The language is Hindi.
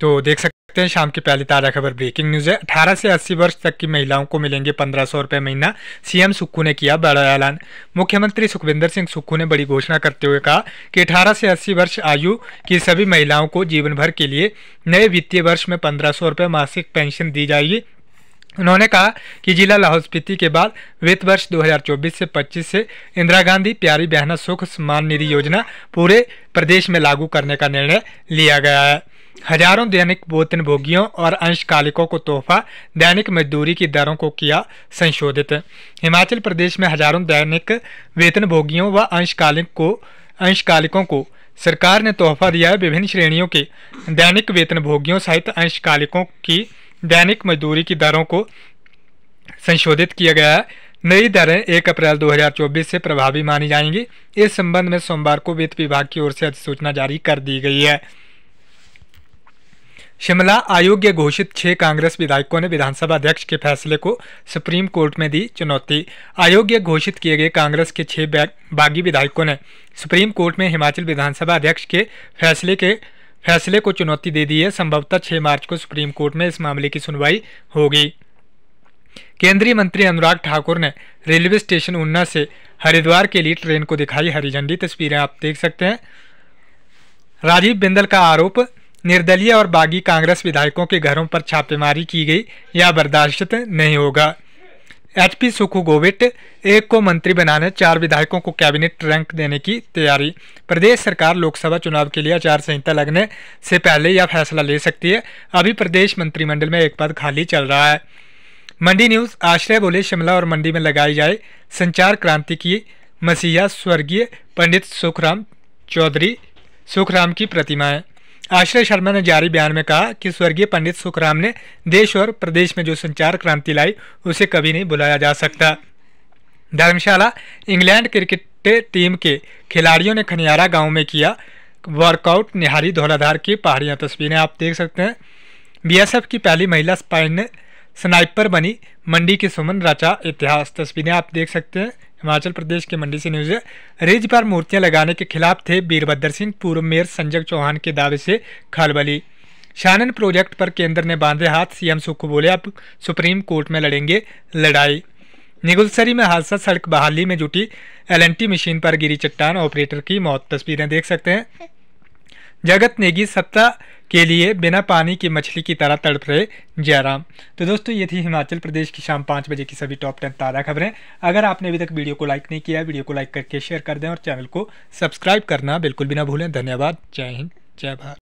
तो देख सकते हैं शाम की पहली ताज़ा खबर ब्रेकिंग न्यूज़ है 18 से 80 वर्ष तक की महिलाओं को मिलेंगे पंद्रह सौ रुपए महीना सीएम सुक्खू ने किया बड़ा ऐलान मुख्यमंत्री सुखविंदर सिंह सुक्खू ने बड़ी घोषणा करते हुए कहा कि 18 से 80 वर्ष आयु की सभी महिलाओं को जीवन भर के लिए नए वित्तीय वर्ष में पंद्रह सौ रुपये मासिक पेंशन दी जाएगी उन्होंने कहा कि जिला लाहौल स्पीति के बाद वित्त वर्ष 2024 से 25 से इंदिरा गांधी प्यारी बहना सुख सम्मान निधि योजना पूरे प्रदेश में लागू करने का निर्णय लिया गया है हजारों दैनिक वेतनभोगियों और अंशकालिकों को तोहफा दैनिक मजदूरी की दरों को किया संशोधित हिमाचल प्रदेश में हजारों दैनिक वेतन भोगियों व अंशकालिक को अंशकालिकों को सरकार ने तोहफा दिया है विभिन्न श्रेणियों के दैनिक वेतनभोगियों सहित अंशकालिकों की दैनिक मजदूरी की दरों को संशोधित किया गया है नई दरें एक अप्रैल 2024 से प्रभावी मानी जाएंगी इस संबंध में सोमवार को वित्त विभाग की ओर से अधिसूचना जारी कर दी गई है शिमला आयोग्य घोषित छह कांग्रेस विधायकों ने विधानसभा अध्यक्ष के फैसले को सुप्रीम कोर्ट में दी चुनौती आयोग्य घोषित किए गए कांग्रेस के छह बागी विधायकों ने सुप्रीम कोर्ट में हिमाचल विधानसभा अध्यक्ष के फैसले के फैसले को चुनौती दे दी है संभवतः छह मार्च को सुप्रीम कोर्ट में इस मामले की सुनवाई होगी केंद्रीय मंत्री अनुराग ठाकुर ने रेलवे स्टेशन ऊना से हरिद्वार के लिए ट्रेन को दिखाई हरी झंडी तस्वीरें आप देख सकते हैं राजीव बिंदल का आरोप निर्दलीय और बागी कांग्रेस विधायकों के घरों पर छापेमारी की गई यह बर्दाश्त नहीं होगा एच पी सुखू गोविट एक को मंत्री बनाने चार विधायकों को कैबिनेट रैंक देने की तैयारी प्रदेश सरकार लोकसभा चुनाव के लिए आचार संहिता लगने से पहले यह फैसला ले सकती है अभी प्रदेश मंत्रिमंडल में एक पद खाली चल रहा है मंडी न्यूज़ आश्रय बोले शिमला और मंडी में लगाई जाए संचार क्रांति की मसीहा स्वर्गीय पंडित सुखराम चौधरी सुखराम की प्रतिमा है आश्रय शर्मा ने जारी बयान में कहा कि स्वर्गीय पंडित सुखराम ने देश और प्रदेश में जो संचार क्रांति लाई उसे कभी नहीं बुलाया जा सकता धर्मशाला इंग्लैंड क्रिकेट टीम के खिलाड़ियों ने खनियारा गांव में किया वर्कआउट निहारी धौलाधार की पहाड़ियां तस्वीरें आप देख सकते हैं बीएसएफ की पहली महिला स्पाइन ने स्नाइपर बनी मंडी के सुमन रचा इतिहास तस्वीरें आप देख सकते हैं हिमाचल प्रदेश के मंडी से न्यूज है रिज पर मूर्तियां लगाने के खिलाफ थे वीरभद्र सिंह पूर्व मेयर संजय चौहान के दावे से खलबली शानन प्रोजेक्ट पर केंद्र ने बांधे हाथ सीएम सुक्खू बोले अब सुप्रीम कोर्ट में लड़ेंगे लड़ाई निगुलसरी में हादसा सड़क बहाली में जुटी एलएनटी मशीन पर गिरी चट्टान ऑपरेटर की मौत तस्वीरें देख सकते हैं जगत नेगी सत्ता के लिए बिना पानी की मछली की तरह तड़प रहे जयराम तो दोस्तों ये थी हिमाचल प्रदेश की शाम पाँच बजे की सभी टॉप टेन ताज़ा खबरें अगर आपने अभी तक वीडियो को लाइक नहीं किया वीडियो को लाइक करके शेयर कर दें और चैनल को सब्सक्राइब करना बिल्कुल भी ना भूलें धन्यवाद जय हिंद जय भारत